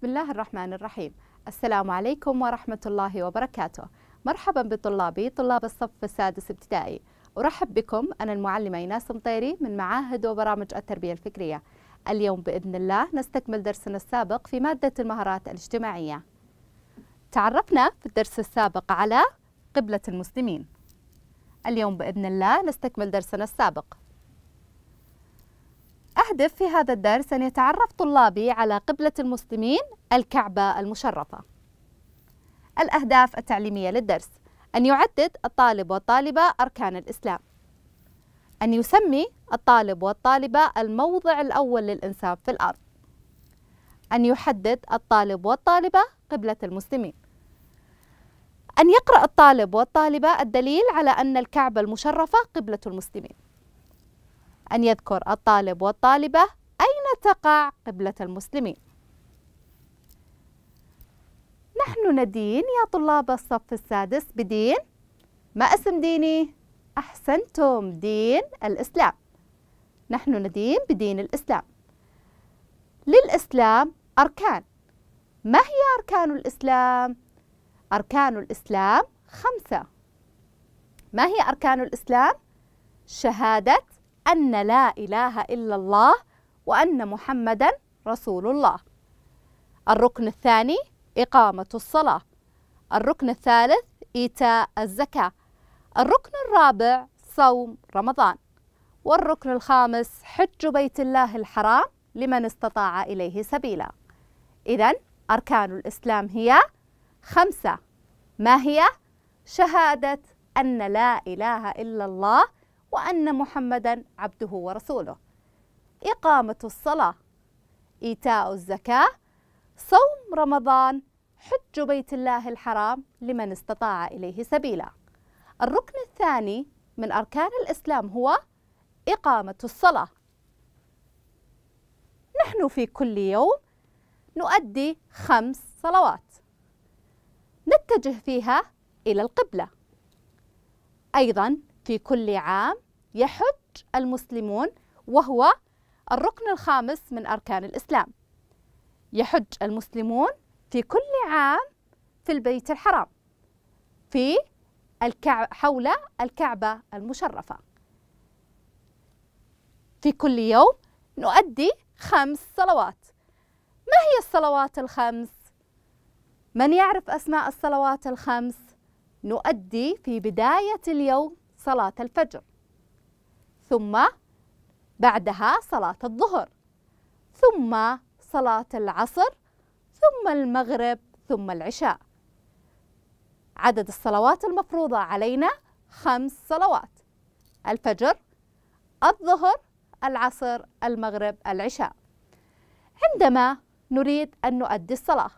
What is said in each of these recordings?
بسم الله الرحمن الرحيم السلام عليكم ورحمة الله وبركاته مرحبا بطلابي طلاب الصف السادس ابتدائي أرحب بكم أنا المعلمة إيناس مطيري من معاهد وبرامج التربية الفكرية اليوم بإذن الله نستكمل درسنا السابق في مادة المهارات الاجتماعية تعرفنا في الدرس السابق على قبلة المسلمين اليوم بإذن الله نستكمل درسنا السابق نستهدف في هذا الدرس أن يتعرف طلابي على قبلة المسلمين الكعبة المشرفة الأهداف التعليمية للدرس أن يعدد الطالب والطالبة أركان الإسلام أن يسمي الطالب والطالبة الموضع الأول للإنسان في الأرض أن يحدد الطالب والطالبة قبلة المسلمين أن يقرأ الطالب والطالبة الدليل على أن الكعبة المشرفة قبلة المسلمين أن يذكر الطالب والطالبة أين تقع قبلة المسلمين نحن ندين يا طلاب الصف السادس بدين ما اسم ديني؟ أحسنتم دين الإسلام نحن ندين بدين الإسلام للإسلام أركان ما هي أركان الإسلام؟ أركان الإسلام خمسة ما هي أركان الإسلام؟ شهادة أن لا إله إلا الله وأن محمدا رسول الله الركن الثاني إقامة الصلاة الركن الثالث إيتاء الزكاة الركن الرابع صوم رمضان والركن الخامس حج بيت الله الحرام لمن استطاع إليه سبيلا إذا أركان الإسلام هي خمسة ما هي؟ شهادة أن لا إله إلا الله وأن محمدا عبده ورسوله إقامة الصلاة إيتاء الزكاة صوم رمضان حج بيت الله الحرام لمن استطاع إليه سبيلا الركن الثاني من أركان الإسلام هو إقامة الصلاة نحن في كل يوم نؤدي خمس صلوات نتجه فيها إلى القبلة أيضا في كل عام يحج المسلمون وهو الركن الخامس من أركان الإسلام يحج المسلمون في كل عام في البيت الحرام في الكعب حول الكعبة المشرفة في كل يوم نؤدي خمس صلوات ما هي الصلوات الخمس؟ من يعرف أسماء الصلوات الخمس؟ نؤدي في بداية اليوم صلاة الفجر ثم بعدها صلاة الظهر ثم صلاة العصر ثم المغرب ثم العشاء عدد الصلوات المفروضة علينا خمس صلوات الفجر الظهر العصر المغرب العشاء عندما نريد أن نؤدي الصلاة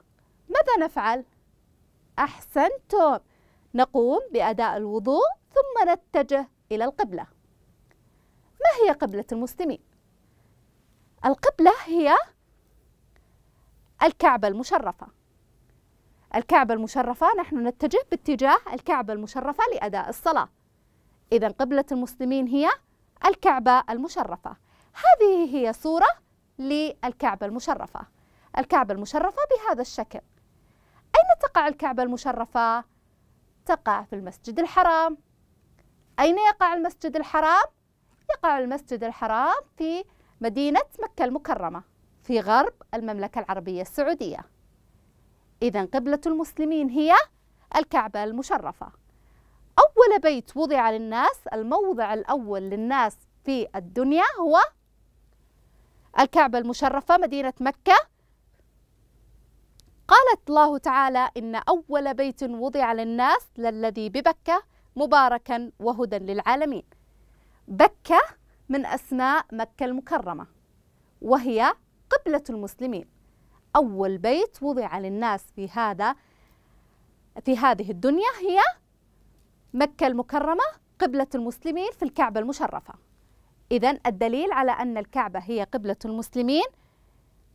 ماذا نفعل؟ أحسنتم نقوم بأداء الوضوء ثم نتجه إلى القبلة ما هي قبلة المسلمين؟ القبلة هي الكعبة المشرفة الكعبة المشرفة نحن نتجه باتجاه الكعبة المشرفة لأداء الصلاة إذا قبلة المسلمين هي الكعبة المشرفة هذه هي صورة للكعبة المشرفة الكعبة المشرفة بهذا الشكل أين تقع الكعبة المشرفة؟ تقع في المسجد الحرام أين يقع المسجد الحرام؟ يقع المسجد الحرام في مدينة مكة المكرمة في غرب المملكة العربية السعودية إذا قبلة المسلمين هي الكعبة المشرفة أول بيت وضع للناس الموضع الأول للناس في الدنيا هو الكعبة المشرفة مدينة مكة قالت الله تعالى إن أول بيت وضع للناس للذي ببكة مباركا وهدى للعالمين بكة من أسماء مكة المكرمة وهي قبلة المسلمين أول بيت وضع للناس في هذا في هذه الدنيا هي مكة المكرمة قبلة المسلمين في الكعبة المشرفة إذا الدليل على أن الكعبة هي قبلة المسلمين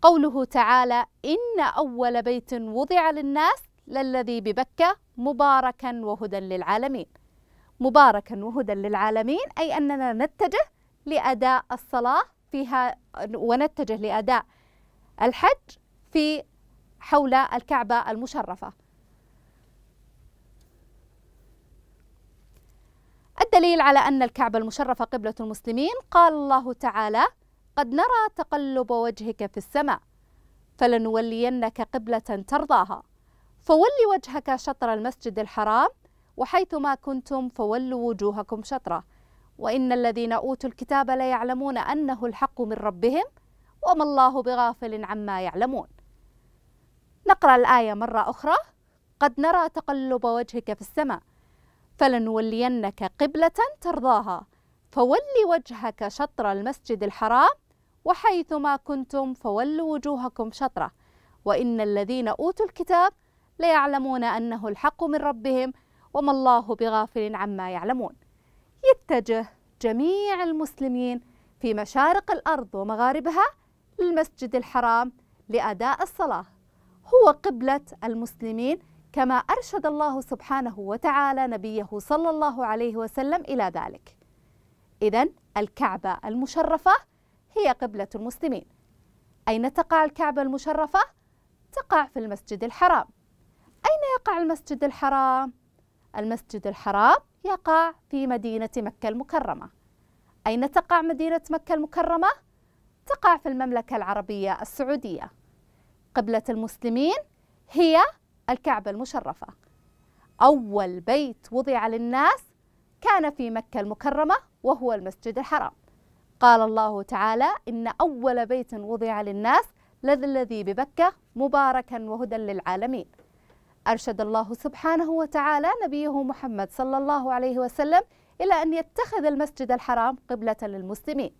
قوله تعالى إن أول بيت وضع للناس للذي ببكة مباركا وهدى للعالمين مباركا وهدى للعالمين أي أننا نتجه لأداء الصلاة فيها ونتجه لأداء الحج في حول الكعبة المشرفة الدليل على أن الكعبة المشرفة قبلة المسلمين قال الله تعالى قد نرى تقلب وجهك في السماء فلنولينك قبلة ترضاها فول وجهك شطر المسجد الحرام وحيثما كنتم فولوا وجوهكم شطرة وإن الذين أوتوا الكتاب ليعلمون أنه الحق من ربهم وما الله بغافل عما يعلمون نقرأ الآية مرة أخرى قد نرى تقلب وجهك في السماء فلنولينك قبلة ترضاها فول وجهك شطر المسجد الحرام وحيثما كنتم فولوا وجوهكم شطره وإن الذين أوتوا الكتاب ليعلمون أنه الحق من ربهم وما الله بغافل عما يعلمون يتجه جميع المسلمين في مشارق الأرض ومغاربها للمسجد الحرام لأداء الصلاة هو قبلة المسلمين كما أرشد الله سبحانه وتعالى نبيه صلى الله عليه وسلم إلى ذلك إذا الكعبة المشرفة هي قبلة المسلمين أين تقع الكعبة المشرفة؟ تقع في المسجد الحرام أين يقع المسجد الحرام؟ المسجد الحرام يقع في مدينة مكة المكرمة أين تقع مدينة مكة المكرمة؟ تقع في المملكة العربية السعودية قبلة المسلمين هي الكعبة المشرفة أول بيت وضع للناس كان في مكة المكرمة وهو المسجد الحرام قال الله تعالى إن أول بيت وضع للناس لذي ببكة مباركا وهدى للعالمين أرشد الله سبحانه وتعالى نبيه محمد صلى الله عليه وسلم إلى أن يتخذ المسجد الحرام قبلة للمسلمين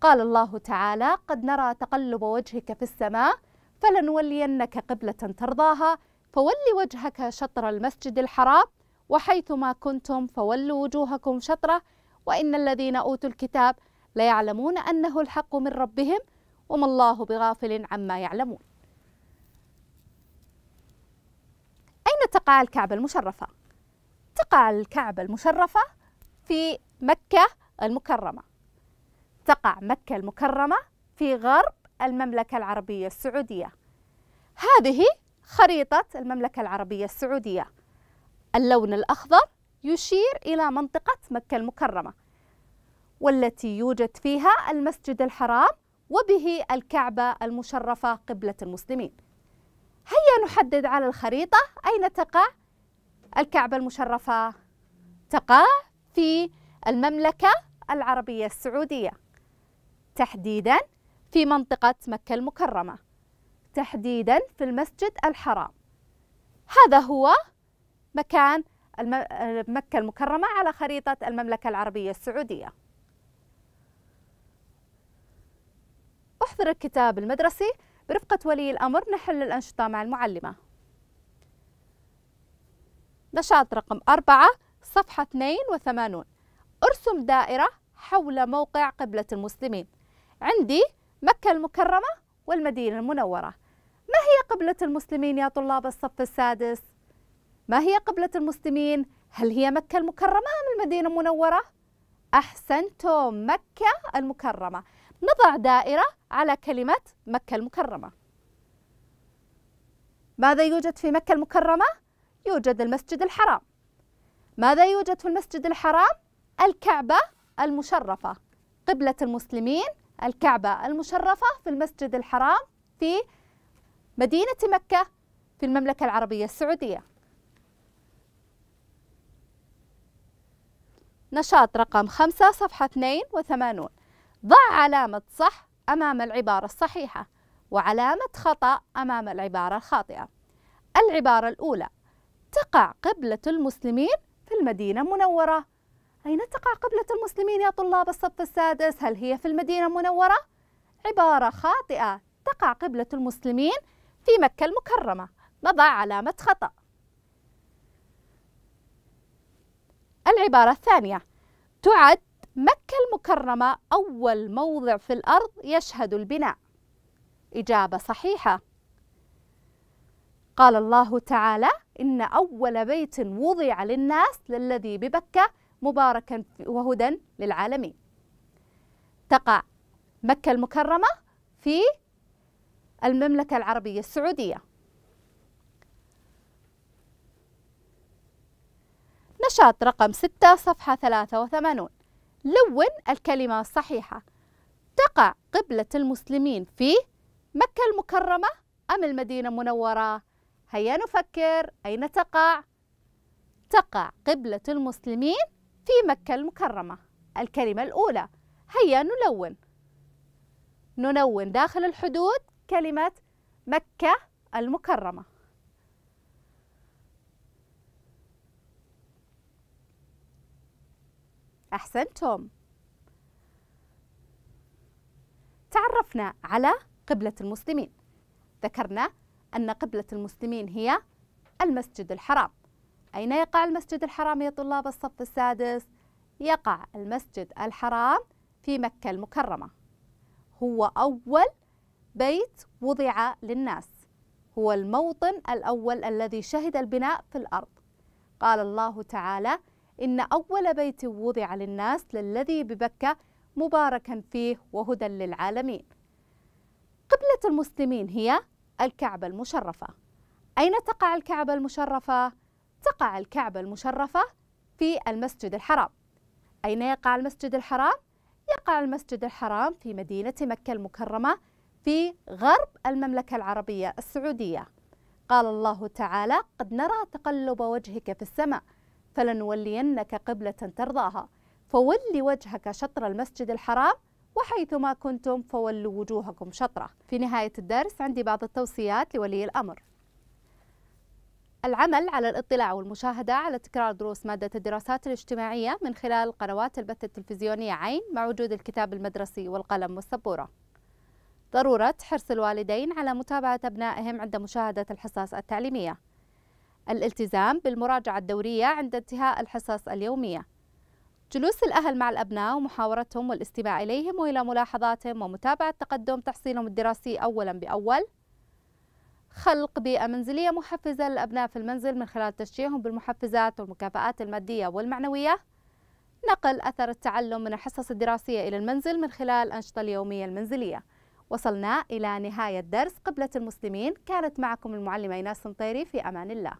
قال الله تعالى قد نرى تقلب وجهك في السماء فلنولينك قبلة ترضاها فول وجهك شطر المسجد الحرام وحيثما كنتم فولوا وجوهكم شطره وإن الذين أوتوا الكتاب ليعلمون أنه الحق من ربهم وما الله بغافل عما يعلمون تقع الكعبة المشرفة تقع الكعبة المشرفة في مكة المكرمة تقع مكة المكرمة في غرب المملكة العربية السعودية هذه خريطة المملكة العربية السعودية اللون الأخضر يشير إلى منطقة مكة المكرمة والتي يوجد فيها المسجد الحرام وبه الكعبة المشرفة قبلة المسلمين هيا نحدد على الخريطة أين تقع الكعبة المشرفة تقع في المملكة العربية السعودية تحديدا في منطقة مكة المكرمة تحديدا في المسجد الحرام هذا هو مكان مكة المكرمة على خريطة المملكة العربية السعودية احضر الكتاب المدرسي برفقة ولي الأمر نحل الأنشطة مع المعلمة نشاط رقم أربعة صفحة 82 ارسم دائرة حول موقع قبلة المسلمين عندي مكة المكرمة والمدينة المنورة ما هي قبلة المسلمين يا طلاب الصف السادس؟ ما هي قبلة المسلمين؟ هل هي مكة المكرمة أم المدينة المنورة؟ أحسنتم مكة المكرمة نضع دائرة على كلمة مكة المكرمة ماذا يوجد في مكة المكرمة؟ يوجد المسجد الحرام ماذا يوجد في المسجد الحرام؟ الكعبة المشرفة قبلة المسلمين الكعبة المشرفة في المسجد الحرام في مدينة مكة في المملكة العربية السعودية نشاط رقم 5 صفحة 82 ضع علامة صح أمام العبارة الصحيحة وعلامة خطأ أمام العبارة الخاطئة العبارة الأولى تقع قبلة المسلمين في المدينة المنورة أين تقع قبلة المسلمين يا طلاب الصف السادس؟ هل هي في المدينة المنورة؟ عبارة خاطئة تقع قبلة المسلمين في مكة المكرمة نضع علامة خطأ العبارة الثانية تعد مكة المكرمة أول موضع في الأرض يشهد البناء إجابة صحيحة قال الله تعالى إن أول بيت وضع للناس للذي ببكة مباركا وهدى للعالمين تقع مكة المكرمة في المملكة العربية السعودية نشاط رقم 6 صفحة 83 لون الكلمة الصحيحة تقع قبلة المسلمين في مكة المكرمة أم المدينة المنورة؟ هيا نفكر أين تقع؟ تقع قبلة المسلمين في مكة المكرمة الكلمة الأولى هيا نلون نلون داخل الحدود كلمة مكة المكرمة أحسنتم تعرفنا على قبلة المسلمين ذكرنا أن قبلة المسلمين هي المسجد الحرام أين يقع المسجد الحرام يا طلاب الصف السادس؟ يقع المسجد الحرام في مكة المكرمة هو أول بيت وضع للناس هو الموطن الأول الذي شهد البناء في الأرض قال الله تعالى إن أول بيت وضع للناس للذي ببكة مباركا فيه وهدى للعالمين قبلة المسلمين هي الكعبة المشرفة أين تقع الكعبة المشرفة؟ تقع الكعبة المشرفة في المسجد الحرام أين يقع المسجد الحرام؟ يقع المسجد الحرام في مدينة مكة المكرمة في غرب المملكة العربية السعودية قال الله تعالى قد نرى تقلب وجهك في السماء فلنولينك قبلة ترضاها فول وجهك شطر المسجد الحرام وحيثما كنتم فولوا وجوهكم شطره. في نهاية الدرس عندي بعض التوصيات لولي الأمر. العمل على الاطلاع والمشاهدة على تكرار دروس مادة الدراسات الاجتماعية من خلال قنوات البث التلفزيونية عين مع وجود الكتاب المدرسي والقلم والسبورة. ضرورة حرص الوالدين على متابعة أبنائهم عند مشاهدة الحصص التعليمية. الالتزام بالمراجعة الدورية عند انتهاء الحصص اليومية جلوس الأهل مع الأبناء ومحاورتهم والاستماع إليهم وإلى ملاحظاتهم ومتابعة تقدم تحصيلهم الدراسي أولا بأول خلق بيئة منزلية محفزة للأبناء في المنزل من خلال تشجيعهم بالمحفزات والمكافآت المادية والمعنوية نقل أثر التعلم من الحصص الدراسية إلى المنزل من خلال الأنشطة اليومية المنزلية وصلنا إلى نهاية درس قبلة المسلمين كانت معكم المعلمة إيناس طيري في أمان الله